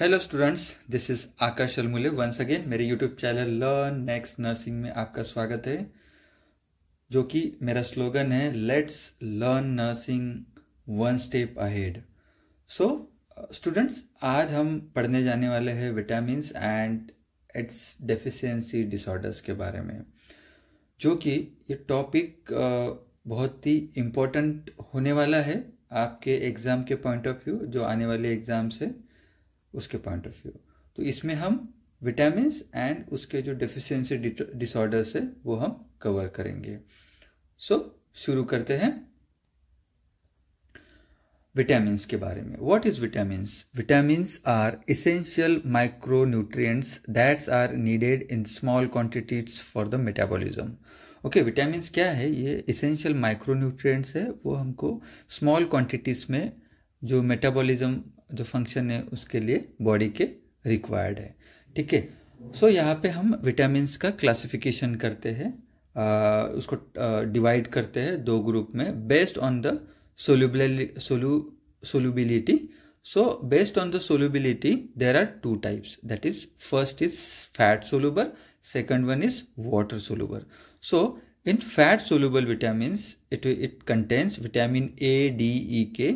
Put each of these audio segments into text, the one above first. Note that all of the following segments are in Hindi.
Hello students this is Akash Almule once again मेरे YouTube channel learn next nursing में आपका स्वागत है जो कि मेरा स्लोगन है let's learn nursing one step ahead so students आज हम पढ़ने जाने वाले हैं vitamin and its deficiency disorders के बारे में जो कि ये टॉपिक बहुत ही इम्पोर्टेंट होने वाला है आपके एग्ज़ाम के पॉइंट ऑफ व्यू जो आने वाले एग्ज़ाम्स है उसके पॉइंट ऑफ व्यू तो इसमें हम विटामिन एंड उसके जो डिफिशेंसी डिसऑर्डर्स है वो हम कवर करेंगे सो so, शुरू करते हैं विटामिन के बारे में what is vitamin vitamin are essential micro nutrients that's are needed in small quantities for the metabolism okay vitamin क्या है ये इसेंशियल माइक्रो न्यूट्रियट्स है वो हमको स्मॉल क्वांटिटीज में जो मेटाबॉलिज्म जो फंक्शन है उसके लिए बॉडी के रिक्वायर्ड है ठीक है सो यहाँ पे हम विटामिन का क्लासिफिकेशन करते हैं उसको डिवाइड करते हैं दो ग्रुप में based on the solubility so based on the solubility there are two types that is first is fat soluble second one is water soluble so in fat soluble vitamin it contains vitamin A D E K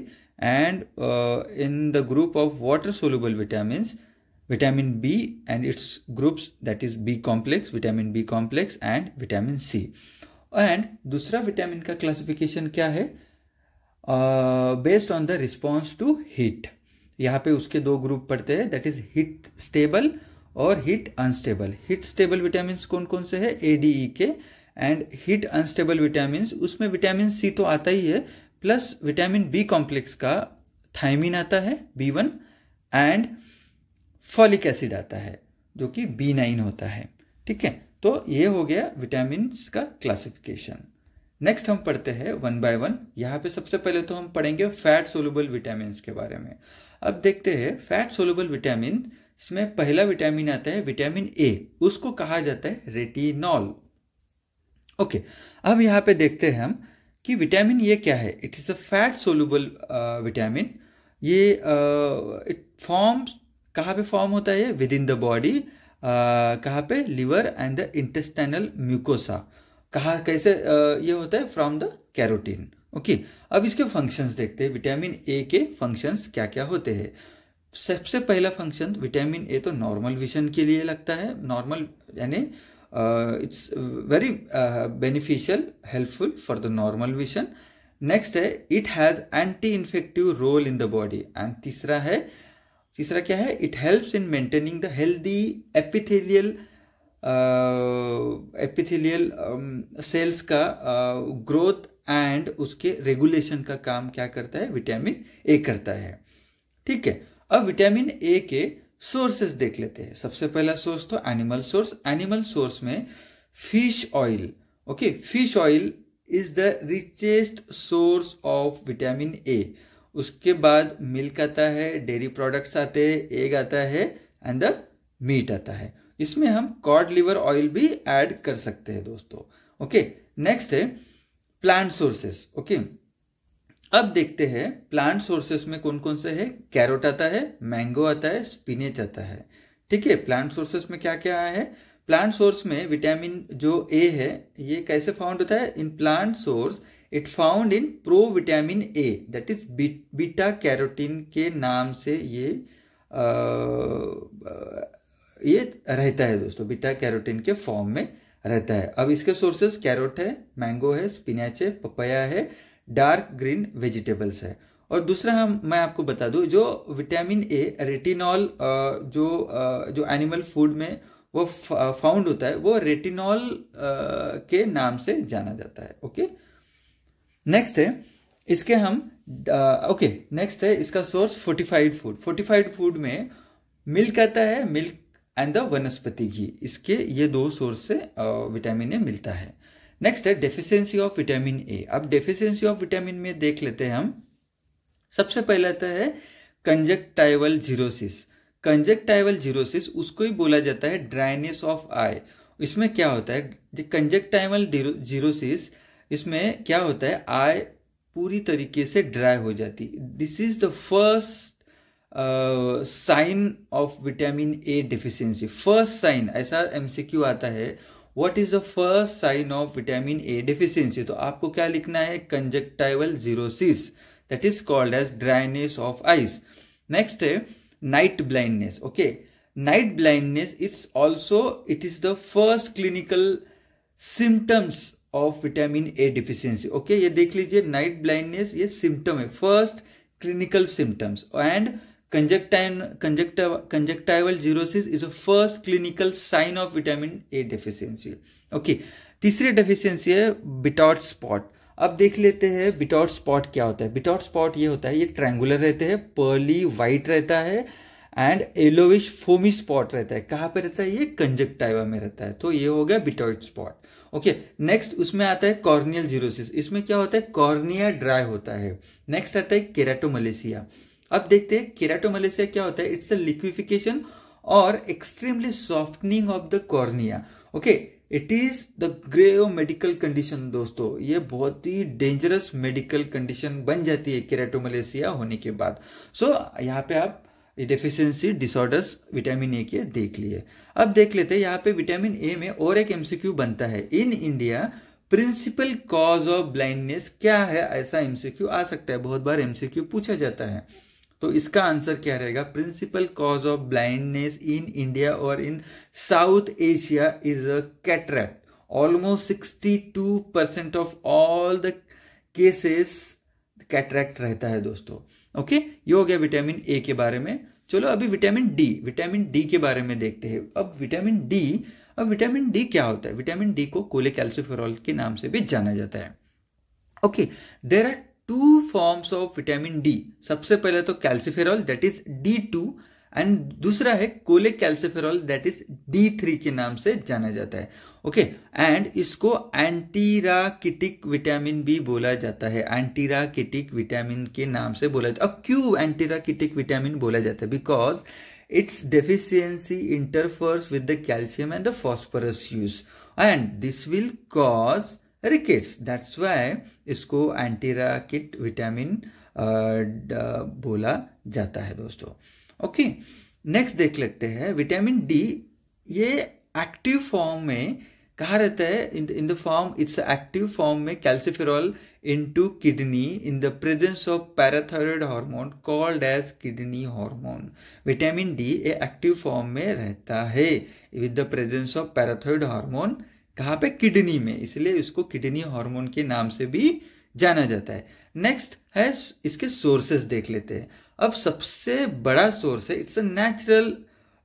and uh, in the group of water soluble vitamins vitamin B and its groups that is B complex vitamin B complex and vitamin C and दूसरा विटामिन का क्लासिफिकेशन क्या है based on the response to heat यहाँ पे उसके दो ग्रुप पड़ते हैं दैट इज हीट स्टेबल और heat unstable heat stable vitamin कौन कौन से है A D E K and heat unstable vitamin उसमें विटामिन सी तो आता ही है प्लस विटामिन बी कॉम्प्लेक्स का थायमिन आता है B one and folic acid आता है जो कि बी नाइन होता है ठीक है तो ये हो गया विटामिन का क्लासिफिकेशन नेक्स्ट हम पढ़ते हैं वन बाय वन यहाँ पे सबसे पहले तो हम पढ़ेंगे फैट सोलबल विटामिन के बारे में अब देखते हैं फैट सोलबल विटामिन इसमें पहला विटामिन आता है विटामिन ए उसको कहा जाता है रेटिनॉल ओके अब यहाँ पे देखते हैं हम कि विटामिन ये क्या है it is a fat soluble vitamin ये इट uh, फॉर्म कहाँ पे फॉर्म होता है विद इन द बॉडी कहाँ पे liver and the intestinal mucosa कहाँ कैसे uh, ये होता है फ्रॉम द कैरोटीन ओके अब इसके फंक्शंस देखते हैं विटामिन ए के फंक्शंस क्या क्या होते हैं सबसे पहला फंक्शन विटामिन ए तो नॉर्मल विजन के लिए लगता है नॉर्मल यानी uh, it's very uh, beneficial helpful for the normal vision next है it has anti infective role in the body and तीसरा है तीसरा क्या है it helps in maintaining the healthy epithelial epithelial cells का ग्रोथ uh, एंड उसके रेगुलेशन का काम क्या करता है विटामिन ए करता है ठीक है अब विटामिन ए के सोर्सेस देख लेते हैं सबसे पहला सोर्स तो एनिमल सोर्स एनिमल सोर्स में fish oil okay fish oil is the richest source of vitamin A उसके बाद मिल्क आता है डेयरी प्रोडक्ट्स आते हैं एग आता है एंड द मीट आता है इसमें हम कॉड लिवर ऑयल भी ऐड कर सकते हैं दोस्तों ओके नेक्स्ट है प्लांट सोर्सेस ओके अब देखते हैं प्लांट सोर्सेस में कौन कौन से है कैरोट आता है मैंगो आता है स्पिनेच आता है ठीक है प्लांट सोर्सेस में क्या क्या आया है प्लांट सोर्स में विटामिन जो ए है ये कैसे फाउंड होता है in plant source it found in provitamin A that is beta carotene के नाम से ये आ, ये रहता है दोस्तों बीटा कैरोटीन के फॉर्म में रहता है अब इसके सोर्सेस कैरोट है मैंगो है स्पिनेच है पपया है डार्क ग्रीन वेजिटेबल्स है और दूसरा हम मैं आपको बता दूं जो विटामिन ए रेटिनॉल जो जो एनिमल फूड में वो फाउंड होता है वो रेटिनॉल के नाम से जाना जाता है ओके नेक्स्ट है इसके हम ओके नेक्स्ट है इसका source fortified food fortified food में मिल्क आता है मिल्क एंड द वनस्पति घी इसके ये दो सोर्स से विटामिन ए मिलता है नेक्स्ट है डेफिशिएंसी ऑफ विटामिन ए अब डेफिशिएंसी ऑफ विटामिन में देख लेते हैं हम सबसे पहला तो है कंजक्टाइवल जीरोसिस कंजक्टाइवल जीरोसिस उसको ही बोला जाता है ड्राइनेस ऑफ आई इसमें क्या होता है कंजक्टाइवल जीरोसिस इसमें क्या होता है आई पूरी तरीके से ड्राई हो जाती this is the first sign of vitamin A deficiency first sign ऐसा एमसीक्यू आता है what is the first sign of vitamin A deficiency तो आपको क्या लिखना है conjunctival xerosis that is called as dryness of eyes next है night blindness okay night blindness it's also it is the first clinical symptoms of vitamin A deficiency okay ये देख लीजिए नाइट ब्लाइंडनेस ये सिम्टम है first clinical symptoms and Conjecti conjecti conjunctival xerosis is a first clinical sign of vitamin A deficiency okay तीसरी डेफिशिएंसी है बिटॉट स्पॉट अब देख लेते हैं बिटॉट स्पॉट क्या होता है बिटॉट स्पॉट ये होता है ये ट्रायंगुलर रहते हैं पर्ली वाइट रहता है एंड येलोविश फोमी स्पॉट रहता है कहाँ पे रहता है ये कंजक्टाइवा में रहता है तो ये हो गया बिटॉइड स्पॉट ओके नेक्स्ट उसमें आता है कॉर्नियल जीरोसिस इसमें क्या होता है कॉर्निया ड्राई होता है नेक्स्ट आता है केराटोमलेसिया अब देखते हैं केराटोमलेसिया क्या होता है इट्स अ लिक्विफिकेशन और extremely softening of the cornea okay it is the grey medical condition दोस्तों ये बहुत ही डेंजरस मेडिकल कंडीशन बन जाती है केराटोमलेसिया होने के बाद सो so, यहाँ पे आप डेफिशिएंसी डिसऑर्डर्स विटामिन ए के देख लिए अब देख लेते हैं यहाँ पे विटामिन ए में और एक एमसीक्यू बनता है in India principal cause of blindness क्या है ऐसा एमसीक्यू आ सकता है बहुत बार एमसीक्यू पूछा जाता है तो इसका आंसर क्या रहेगा principal cause of blindness in India और in South Asia is a cataract almost sixty two percent of all the cases cataract रहता है दोस्तों ओके ये हो गया विटामिन ए के बारे में चलो अभी विटामिन डी विटामिन डी के बारे में देखते हैं अब विटामिन डी अब विटामिन डी क्या होता है विटामिन डी को कोले कैल्सिफेरॉल के नाम से भी जाना जाता है okay there are two forms of vitamin D सबसे पहले तो calciferol that is D two and दूसरा है cholecalciferol that is D three के नाम से जाना जाता है ओके okay, एंड इसको एंटीराकिटिक विटामिन भी बोला जाता है एंटीराकिटिक विटामिन के नाम से बोला जाता है अब क्यों एंटीराकिटिक विटामिन बोला जाता है because its deficiency interferes with the calcium and the phosphorus use and this will cause rickets that's why इसको एंटीराकिट विटामिन बोला जाता है दोस्तों ओके नेक्स्ट देख लेते हैं विटामिन डी ये एक्टिव फॉर्म में कहा रहता है in in the form it's active form में calciferol into kidney in the presence of parathyroid hormone called as kidney hormone vitamin D a active form में रहता है with the presence of parathyroid hormone कहाँ पे किडनी में इसलिए इसको किडनी हार्मोन के नाम से भी जाना जाता है नेक्स्ट है इसके सोर्सेस देख लेते हैं अब सबसे बड़ा सोर्स है it's a natural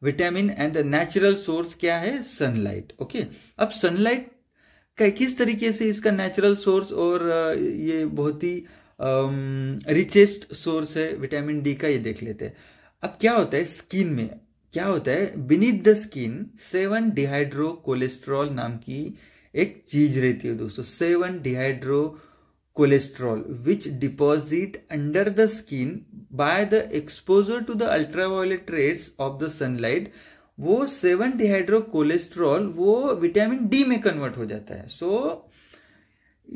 vitamin and the natural source क्या है सनलाइट ओके अब सनलाइट का किस तरीके से इसका नेचुरल सोर्स और ये बहुत ही रिचेस्ट सोर्स है विटामिन डी का ये देख लेते हैं अब क्या होता है स्किन में क्या होता है beneath the skin seven dehydrocholesterol नाम की एक चीज रहती है दोस्तों seven dehydrocholesterol which deposit under the skin by the exposure to the ultraviolet rate of the sunlight वो सेवन डिहाइड्रो कोलेस्ट्रॉल वो विटामिन डी में कन्वर्ट हो जाता है सो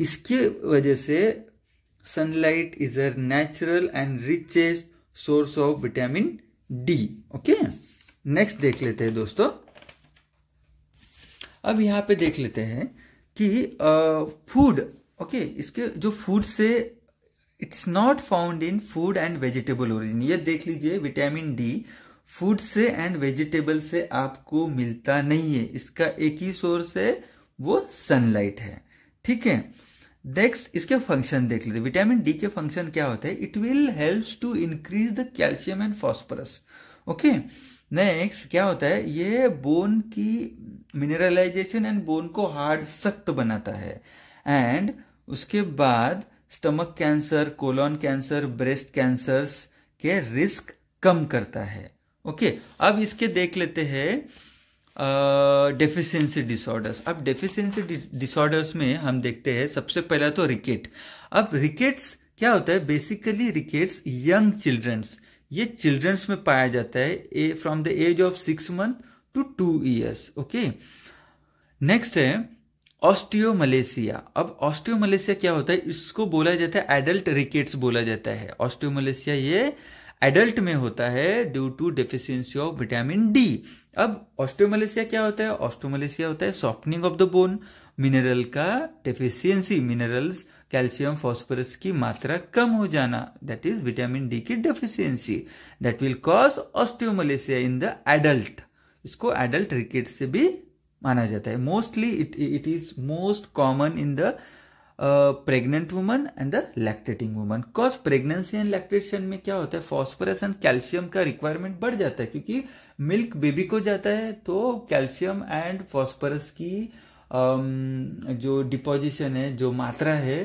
इसके वजह से sunlight is a natural and richest source of vitamin D okay next देख लेते हैं दोस्तों अब यहाँ पे देख लेते हैं कि फूड uh, ओके okay, इसके जो फूड से it's not found in food and vegetable origin ये देख लीजिए विटामिन डी फूड से एंड वेजिटेबल से आपको मिलता नहीं है इसका एक ही सोर्स है वो सनलाइट है ठीक है नेक्स्ट इसके फंक्शन देख लेते विटामिन डी के फंक्शन क्या होते हैं it will helps to increase the calcium and phosphorus okay next क्या होता है ये बोन की मिनरलाइजेशन एंड बोन को हार्ड सख्त बनाता है एंड उसके बाद stomach cancer colon cancer breast cancers के रिस्क कम करता है ओके okay, अब इसके देख लेते हैं डेफिशिएंसी डिसऑर्डर्स अब डेफिशिएंसी डिसऑर्डर्स में हम देखते हैं सबसे पहला तो रिकेट अब रिकेट्स क्या होता है बेसिकली रिकेट्स यंग चिल्ड्रंस ये चिल्ड्रंस में पाया जाता है a from the age of six month to two years okay next है ऑस्टियोमलेसिया अब ऑस्टियोमलेसिया क्या होता है इसको बोला जाता है एडल्ट रिकेट्स बोला जाता है ऑस्टियोमलेसिया ये एडल्ट में होता है due to deficiency of vitamin D अब ऑस्टोमलेसिया क्या होता है ऑस्टोमलेसिया होता है softening of the bone mineral का डेफिशिएंसी मिनरल्स कैल्शियम फॉस्फोरस की मात्रा कम हो जाना दैट इज विटामिन डी की deficiency that will cause osteomalacia in the adult इसको एडल्ट रिकेट से भी माना जाता है mostly it it is most common in the pregnant woman and the lactating woman cause pregnancy and lactation में क्या होता है फॉस्फोरस एंड कैल्शियम का रिक्वायरमेंट बढ़ जाता है क्योंकि मिल्क बेबी को जाता है तो कैल्शियम एंड फॉस्फोरस की um, जो डिपोजिशन है जो मात्रा है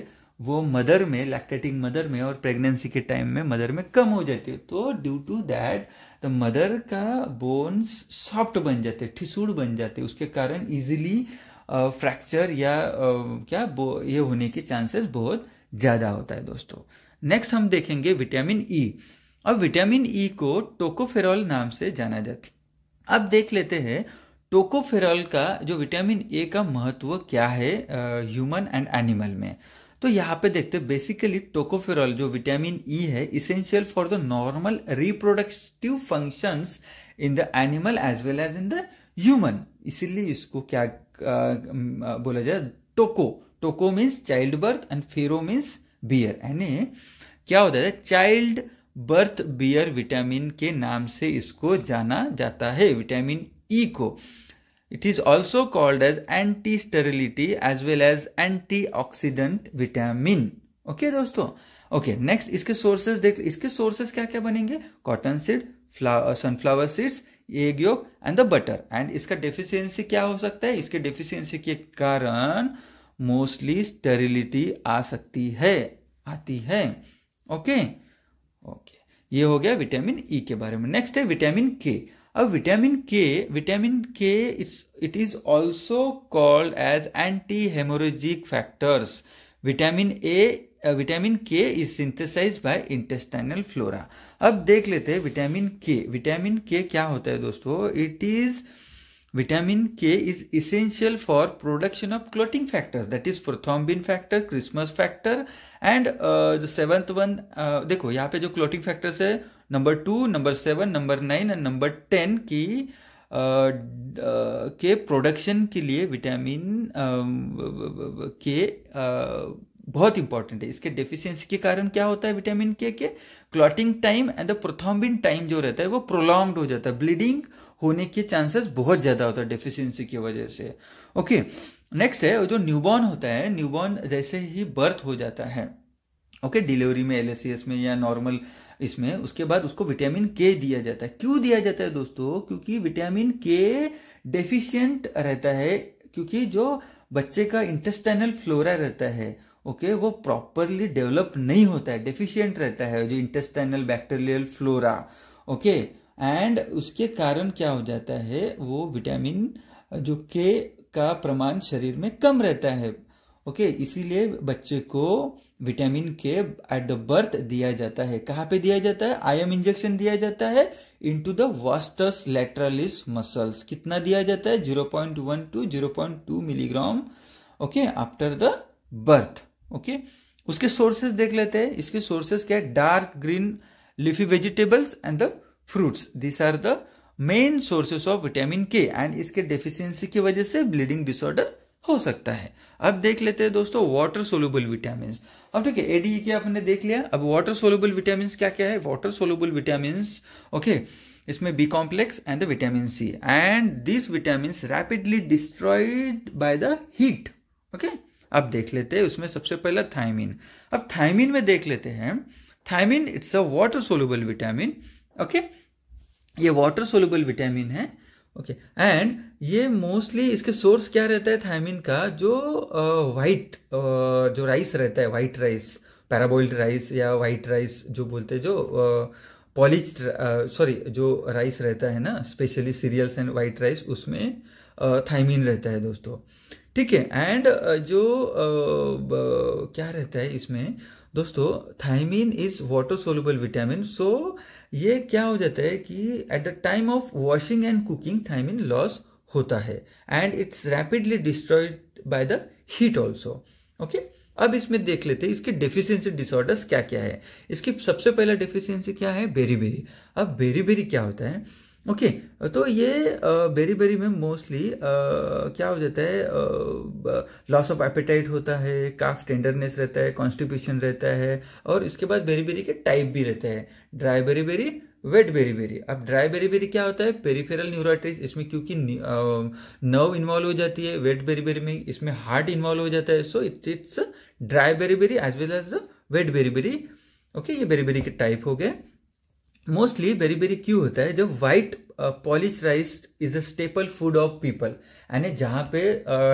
वो मदर में लैक्टेटिंग मदर में और प्रेगनेंसी के टाइम में मदर में कम हो जाती है तो due to that the mother का बोन्स सॉफ्ट बन जाते हैं ठिसूड़ बन जाते हैं उसके कारण इजीली फ्रैक्चर या uh, क्या ये होने के चांसेस बहुत ज़्यादा होता है दोस्तों नेक्स्ट हम देखेंगे विटामिन ई e. अब विटामिन ई e को टोकोफेरॉल नाम से जाना जाता है अब देख लेते हैं टोकोफेरॉल का जो विटामिन ए का महत्व क्या है ह्यूमन एंड एनिमल में तो यहाँ पे देखते हैं बेसिकली टोकोफेरॉल जो विटामिन ई e है essential for the normal reproductive functions in the animal as well as in the human इसीलिए इसको क्या आ, बोला जाए toco toco means child birth and phero means bear यानी क्या होता है चाइल्ड बर्थ बियर विटामिन के नाम से इसको जाना जाता है विटामिन ई e को It is also called as anti-sterility as well as antioxidant vitamin. Okay okay, दोस्तों ओके नेक्स्ट इसके सोर्सेज देख इसके सोर्सेज क्या क्या बनेंगे cotton seed sunflower seeds egg yolk and the butter एंड इसका डेफिशिएंसी क्या हो सकता है इसके डेफिशिएंसी के कारण मोस्टली स्टेरिलिटी आ सकती है आती है ओके okay? ओके ये हो गया विटामिन ई e के बारे में नेक्स्ट है विटामिन के अब vitamin K vitamin K it's it is also called as anti haemorrhagic factors vitamin A vitamin K is synthesize by intestinal flora अब देख लेते हैं विटामिन के विटामिन के क्या होता है दोस्तों it is Vitamin K is essential for production of clotting factors that is for thrombin factor, Christmas factor and uh, the seventh one uh, देखो यहाँ पे जो clotting factors है number two number seven number nine and number ten की आ, आ, के प्रोडक्शन के लिए विटामिन के बहुत इंपॉर्टेंट है इसके डेफिशिएंसी के कारण क्या होता है विटामिन के के clotting time and the prothrombin time जो रहता है वो प्रोलॉन्ग्ड हो जाता है ब्लीडिंग होने के चांसेस बहुत ज़्यादा होता है डेफिशिएंसी की वजह से ओके नेक्स्ट है जो न्यूबॉर्न होता है न्यूबॉर्न जैसे ही बर्थ हो जाता है ओके okay, डिलीवरी में एल e में या नॉर्मल इसमें उसके बाद उसको विटामिन के दिया जाता है क्यों दिया जाता है दोस्तों क्योंकि विटामिन के डेफिशिएंट रहता है क्योंकि जो बच्चे का इंटेस्टाइनल फ्लोरा रहता है ओके okay, वो प्रॉपरली डेवलप नहीं होता है डेफिशिएंट रहता है जो intestinal bacterial flora okay and उसके कारण क्या हो जाता है वो विटामिन जो के का प्रमाण शरीर में कम रहता है ओके okay, इसीलिए बच्चे को विटामिन के एट द बर्थ दिया जाता है कहाँ पे दिया जाता है आयम इंजेक्शन दिया जाता है into the vastus lateralis muscles कितना दिया जाता है 0.1 to two milligram okay after the birth okay उसके सोर्सेस देख लेते हैं इसके सोर्सेस क्या है dark green leafy vegetables and the fruits this are the main sources of vitamin K and इसके डेफिशिएंसी की वजह से ब्लीडिंग डिसऑर्डर हो सकता है अब देख लेते हैं दोस्तों वाटर सोल्यूबल विटामिन अब ठीक है एडीई e के आपने देख लिया अब वाटर सोल्यूबल विटामिन क्या क्या है वाटर सोल्यूबल विटामिन ओके इसमें B complex and the vitamin C and this vitamin rapidly destroyed by the heat okay अब देख लेते हैं उसमें सबसे पहला थायमिन अब थायमिन में देख लेते हैं thiamine it's a water soluble vitamin okay ये वाटर सोलूबल विटामिन है ओके okay. एंड ये मोस्टली इसके सोर्स क्या रहता है थायमिन का जो वाइट uh, uh, जो राइस रहता है वाइट राइस पैराबोल्ड राइस या वाइट राइस जो बोलते हैं जो पॉलिश सॉरी जो राइस रहता है ना specially cereals and white rice उसमें थायमिन रहता है दोस्तों ठीक है एंड uh, जो uh, uh, क्या रहता है इसमें दोस्तों thiamine is water soluble vitamin so ये क्या हो जाता है कि at the time of washing and cooking thiamine loss होता है and it's rapidly destroyed by the heat also okay अब इसमें देख लेते हैं इसके डिफिशियंसी डिसऑर्डर्स क्या क्या है इसकी सबसे पहला डिफिशियंसी क्या है बेरीबेरी अब बेरीबेरी क्या होता है ओके okay, तो ये बेरी बेरी में मोस्टली क्या हो जाता है लॉस ऑफ एपेटाइट होता है काफ टेंडरनेस रहता है कॉन्स्टिपेशन रहता है और इसके बाद बेरी बेरी के टाइप भी रहते हैं dry beriberi wet beriberi अब ड्राई बेरी बेरी क्या होता है पेरीफेरल न्यूराइटिस इसमें क्योंकि नर्व इन्वॉल्व हो जाती है वेट बेरी बेरी में इसमें हार्ट इन्वॉल्व हो जाता है so it's it's dry beriberi as well as wet beriberi okay ये बेरी बेरी के टाइप हो गए मोस्टली बेरी बेरी क्यों होता है जब white polish rice is a staple food of people यानी जहाँ पे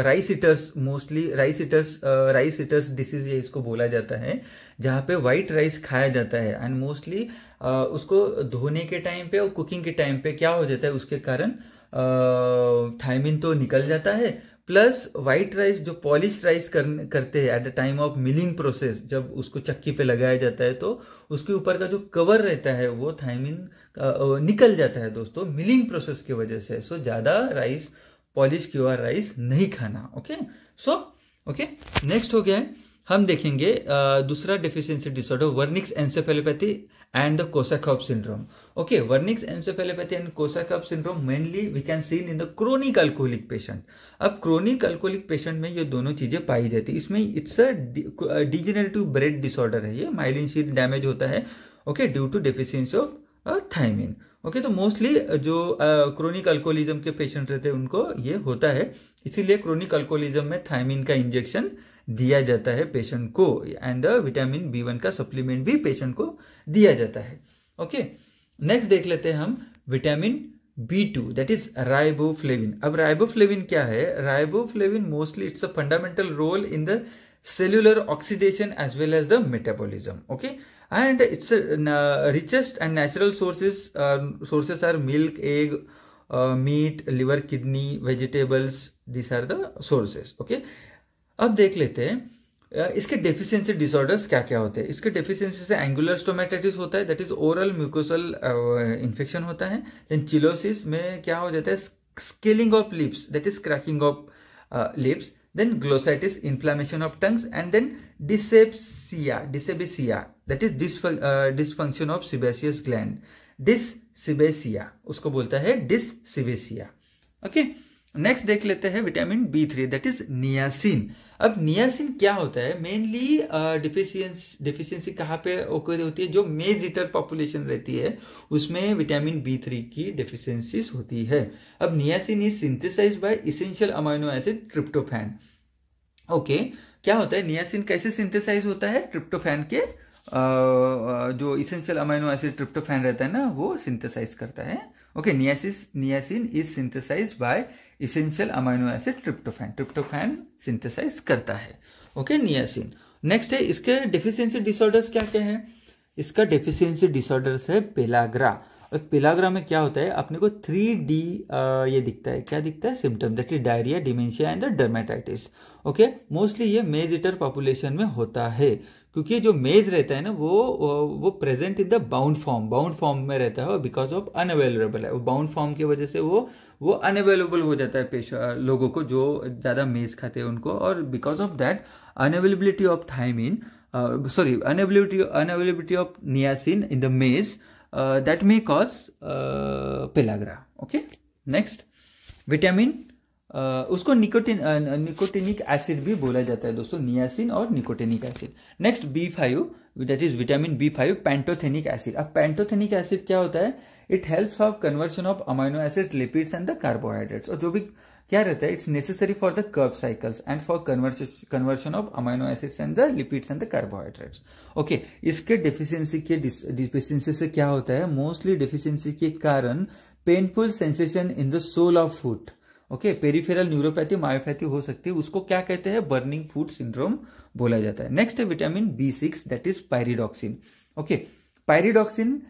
rice eaters mostly rice eaters rice eaters disease ये इसको बोला जाता है जहाँ पे वाइट राइस खाया जाता है एंड मोस्टली uh, उसको धोने के टाइम पे और कुकिंग के टाइम पे क्या हो जाता है उसके कारण थायमिन uh, तो निकल जाता है प्लस वाइट राइस जो पॉलिश राइस कर, करते हैं at the time of milling process जब उसको चक्की पे लगाया जाता है तो उसके ऊपर का जो कवर रहता है वो थाइमिन निकल जाता है दोस्तों मिलिंग प्रोसेस की वजह से सो ज़्यादा राइस पॉलिश क्यूआर राइस नहीं खाना ओके सो ओके नेक्स्ट हो गया है हम देखेंगे दूसरा deficiency disorder Wernicke's encephalopathy and the Korsakoff syndrome okay Wernicke's encephalopathy and Korsakoff syndrome mainly we can seen in the chronic alcoholic patient अब क्रोनिक अल्कोहलिक पेशेंट में ये दोनों चीज़ें पाई जाती है इसमें it's a degenerative brain disorder है ये माइलिन शीट डैमेज होता है okay due to deficiency of thiamine okay तो मोस्टली uh, जो क्रोनिक uh, अल्कोहलिज्म के पेशेंट रहते हैं उनको ये होता है इसीलिए क्रोनिक अल्कोहलिज्म में थायमिन का इंजेक्शन दिया जाता है पेशेंट को एंड विटामिन बी वन का सप्लीमेंट भी पेशेंट को दिया जाता है ओके नेक्स्ट देख लेते हैं हम vitamin B two that is riboflavin अब राइबोफ्लेविन क्या है riboflavin mostly it's a fundamental role in the cellular oxidation as well as the metabolism okay and it's a, uh, richest and natural sources uh, sources are milk egg uh, meat liver kidney vegetables these are the sources okay अब देख लेते हैं इसके डेफिशिएंसी डिसऑर्डर्स क्या क्या होते हैं इसके डेफिशिएंसी से एंगुलर स्टोमेटाइटिस होता है that is oral mucosal infection होता है देन चिलोसिस में क्या हो जाता है scaling of lips that is cracking of lips Then glossitis, inflammation of tongues and then dyspepsia, dyspepsia that is uh, dysfunction of sebaceous gland. Dyspepsia, उसको बोलता है dyspepsia. Okay. नेक्स्ट देख लेते हैं vitamin B three that is niacin अब नियासिन क्या होता है मेनली डिफिशियंसी uh, कहाँ पे ओके होती है जो मेज पॉपुलेशन रहती है उसमें विटामिन बी थ्री की डिफिशियंसीज होती है अब niacin is synthesize by essential amino acid tryptophan okay क्या होता है नियासिन कैसे सिंथेसाइज होता है ट्रिप्टोफैन के uh, uh, जो इसेंशियल अमाइनो एसिड ट्रिप्टोफैन रहता है ना वो सिंथेसाइज करता है Okay, niacin, niacin is synthesized by essential amino acid tryptophan. Tryptophan synthesize karta hai okay niacin next hai iske deficiency disorders kya kya hai iska deficiency disorders hai pellagra और पिलाग्रा में क्या होता है अपने को 3D ये दिखता है क्या दिखता है symptom that is diarrhoea dementia and the dermatitis okay mostly ये मेजिटर पॉपुलेशन में होता है क्योंकि जो मेज रहता है ना वो वो present in the bound form bound form में रहता है बिकॉज ऑफ अनअवेलेबल है वो बाउंड फॉर्म की वजह से वो वो अनअवेलेबल हो जाता है पेशा लोगों को जो ज़्यादा मेज खाते हैं उनको और because of that unavailability of thiamine sorry unavailability unavailability of niacin in the maize that may cause pellagra okay next vitamin उसको निकोटिन निकोटिनिक एसिड भी बोला जाता है दोस्तों नियासिन और nicotinic acid next B five that is vitamin B five pantothenic acid अब पैंटोथेनिक एसिड क्या होता है it helps of conversion of amino acid lipids and the carbohydrates और जो भी क्या रहता है it's necessary for the Krebs cycles and for conversion of amino acids and the lipids and the carbohydrates okay इसके डिफिशियंसी के डिफिशियंसी से क्या होता है मोस्टली डिफिशियंसी के कारण painful sensation in the sole of food okay peripheral neuropathy myopathy हो सकती है उसको क्या कहते हैं बर्निंग फूड सिंड्रोम बोला जाता है नेक्स्ट है vitamin B six that is pyridoxine okay pyridoxine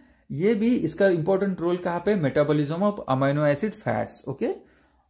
ये भी इसका इंपॉर्टेंट रोल कहाँ पे metabolism of amino acid fats okay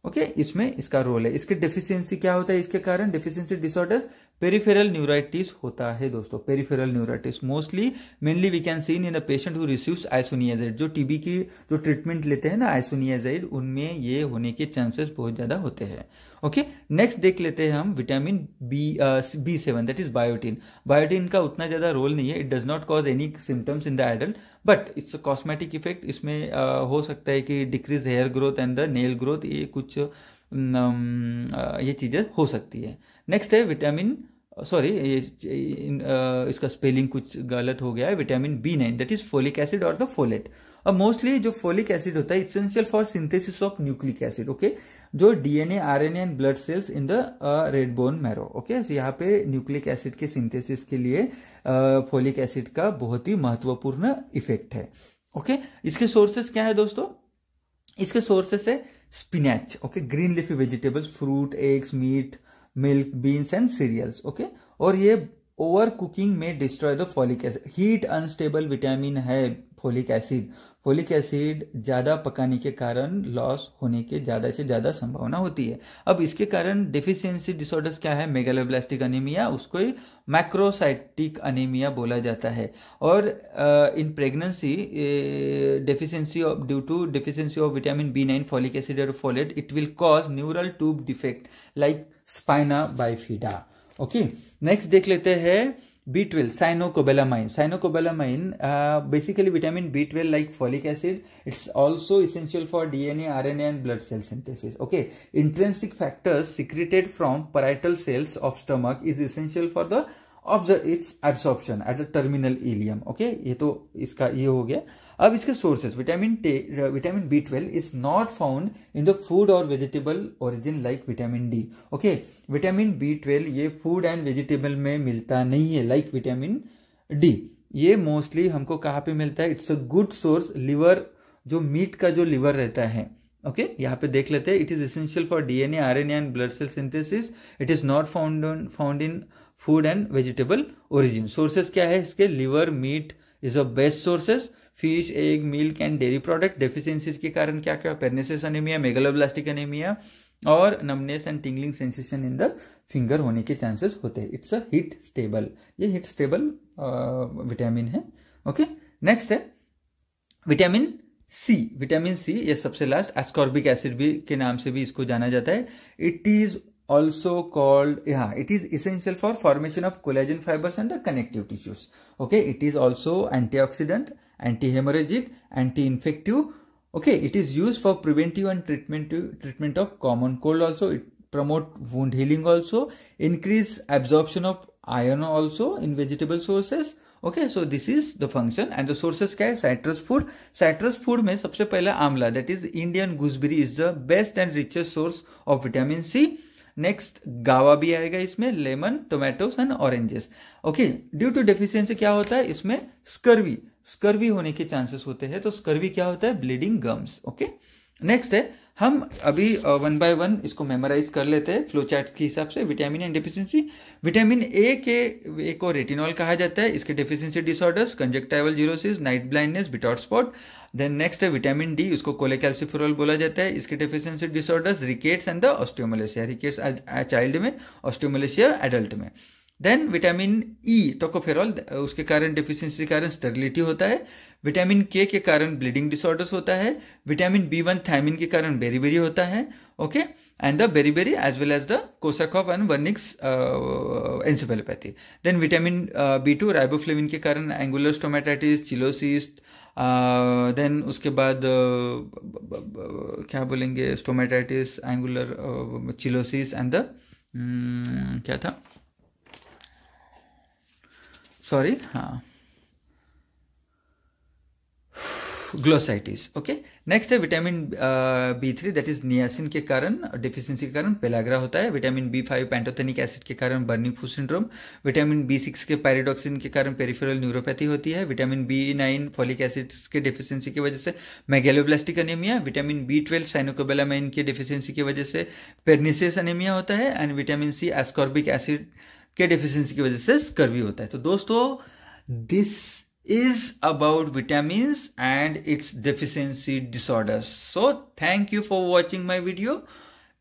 okay इसमें इसका रोल है इसकी डिफिशियंसी क्या होता है इसके कारण डिफिशियंसी डिसऑर्डर्स पेरीफेरल न्यूराइटिस होता है दोस्तों peripheral neuritis mostly mainly we can seen in a patient who receives isoniazid जो टीबी की जो ट्रीटमेंट लेते हैं ना आइसोनियाजाइड उनमें ये होने के चांसेस बहुत ज़्यादा होते हैं ओके नेक्स्ट देख लेते हैं हम vitamin B B seven that is biotin biotin का उतना ज़्यादा रोल नहीं है it does not cause any symptoms in the adult but it's cosmetic effect इसमें uh, हो सकता है कि decrease hair growth and the nail growth ये कुछ mm, um, uh, ये चीज़ें हो सकती है नेक्स्ट है विटामिन uh, सॉरी uh, इसका स्पेलिंग कुछ गलत हो गया है vitamin B nine that is folic acid और द फोलेट अब मोस्टली जो फोलिक एसिड होता है essential for synthesis of nucleic acid okay जो DNA RNA and blood cells in the red bone marrow okay यहाँ पे न्यूक्लिक एसिड के सिंथेसिस के लिए फोलिक uh, एसिड का बहुत ही महत्वपूर्ण इफेक्ट है ओके okay? इसके सोर्सेस क्या है दोस्तों इसके सोर्सेस है spinach okay green leafy vegetables fruit eggs meat milk beans and cereals okay और ये ओवर कुकिंग में destroy the folic acid heat unstable vitamin है फोलिक एसिड फोलिक एसिड ज़्यादा पकाने के कारण लॉस होने के ज़्यादा से ज़्यादा संभावना होती है अब इसके कारण डिफिशियंसी डिसऑर्डर्स क्या है मेगालोब्लास्टिक अनिमिया उसको मैक्रोसाइटिक अनिमिया बोला जाता है और in pregnancy deficiency of due to deficiency of vitamin B nine folic acid और folate it will cause neural tube defect like spina bifida okay next देख लेते हैं B twelve cyanocobalamin cyanocobalamin basically vitamin B twelve like folic acid it's also essential for DNA RNA and blood cell synthesis okay intrinsic factors secreted from parietal sales of stomach is essential for the observe its absorption at the terminal ileum okay ये तो इसका ये हो गया अब इसके sources vitamin vitamin B twelve is not found in the food और vegetable origin like vitamin D okay vitamin B twelve ये फूड एंड वेजिटेबल में मिलता नहीं है लाइक विटामिन डी ये मोस्टली हमको कहाँ पे मिलता है it's a good source liver जो मीट का जो लिवर रहता है ओके okay? यहाँ पे देख लेते हैं it is essential for DNA an and blood cell synthesis it is not found found in food and vegetable origin sources क्या है इसके liver meat is a best sources fish egg milk and dairy product deficiencies के कारण क्या क्या पेरनेसिस अनेमिया मेगलोब्लास्टिक अनेमिया और numbness and tingling sensation in the finger होने के चांसेस होते हैं इट्स अ हिट स्टेबल ये हिट स्टेबल विटामिन है ओके नेक्स्ट है विटामिन सी विटामिन सी ये सबसे लास्ट एस्कॉर्बिक एसिड भी के नाम से भी इसको जाना जाता है इट इज ऑल्सो कॉल्ड हाँ it is essential for formation of collagen fibres and the connective tissues okay it is also antioxidant antihemorrhagic, anti-infective. Okay, it is used for preventive and treatment treatment of common cold also. It promote wound healing also, increase absorption of iron also in vegetable sources. Okay, so this is the function and the sources kaya citrus fruit. Citrus fruit. mein sabse pehla amla that is Indian gooseberry is the best and richest source of vitamin C. Next, gawa bhi aayega isme lemon, tomatoes and oranges. Okay, due to deficiency kya hota hai isme scurvy. Scurvy होने के चांसेस होते हैं तो स्कर्वी क्या होता है ब्लीडिंग गम्स ओके नेक्स्ट है हम अभी वन बाय वन इसको मेमोराइज कर लेते हैं फ्लो चार्ट के हिसाब से vitamin and deficiency vitamin A के ए को रेटिनॉल कहा जाता है इसके deficiency disorders conjunctival xerosis night blindness Bitot spot then next है विटामिन डी उसको कोलेकैल्सिफोरॉल बोला जाता है इसके deficiency disorders rickets and the osteomalacia rickets child में ऑस्टियोमलेशिया एडल्ट में देन विटामिन ई टोकोफेरॉल उसके कारण डिफिशियंसी के कारण स्टर्लिटी होता है विटामिन के के कारण ब्लीडिंग डिसऑर्डर्स होता है विटामिन बी वन थायमिन के कारण बेरीबेरी होता है okay and the beriberi as well as the Korsakoff and Wernicke's encephalopathy then vitamin B two riboflavin के कारण एंगुलर स्टोमेटाइटिस चिलोसिस देन उसके बाद uh, क्या बोलेंगे stomatitis angular cheilosis and the क्या था सॉरी हाँ ग्लोसाइटिस ओके नेक्स्ट है vitamin B three that is niacin के कारण डिफिशियंसी के कारण पेलाग्रा होता है vitamin B five pantothenic acid के कारण बर्निंग फू सिंड्रोम विटामिन बी सिक्स के पैरिडॉक्सिन के कारण पेरिफेरल न्यूरोपैथी होती है vitamin B nine folic acid के डिफिशियंसी की वजह से megaloblastic anaemia vitamin B twelve cyanocobalamin की डिफिशियंसी की वजह से पेरनिसियस अनेमिया होता है and vitamin C ascorbic acid के डिफिशियंसी की वजह से स्कर्वी होता है तो दोस्तों this is about vitamin and its deficiency disorders so thank you for watching my video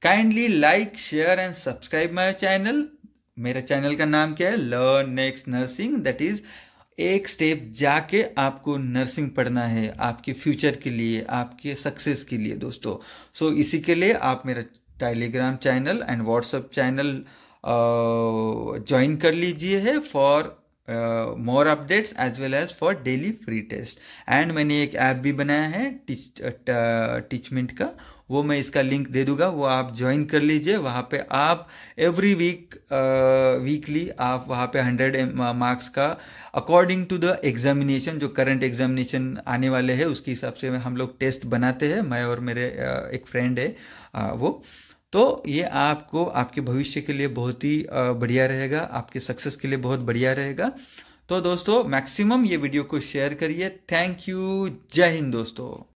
kindly like share and subscribe my channel मेरा चैनल का नाम क्या है Learn next Nursing that is एक स्टेप जाके आपको नर्सिंग पढ़ना है आपके फ्यूचर के लिए आपके सक्सेस के लिए दोस्तों सो so, इसी के लिए आप मेरा Telegram channel and WhatsApp channel join कर लीजिए है for more updates as well as for daily free test and मैंने एक ऐप भी बनाया है टीचमेंट का वो मैं इसका लिंक दे दूंगा वो आप ज्वाइन कर लीजिए वहाँ पे आप एवरी वीक वीकली आप वहाँ पे हंड्रेड मार्क्स का अकॉर्डिंग टू द एग्जामिनेशन जो करंट एग्जामिनेशन आने वाले हैं उसके हिसाब से हम लोग टेस्ट बनाते हैं मैं और मेरे uh, एक फ्रेंड है uh, वो तो ये आपको आपके भविष्य के लिए बहुत ही बढ़िया रहेगा आपके सक्सेस के लिए बहुत बढ़िया रहेगा तो दोस्तों मैक्सिमम ये वीडियो को शेयर करिए थैंक यू जय हिंद दोस्तों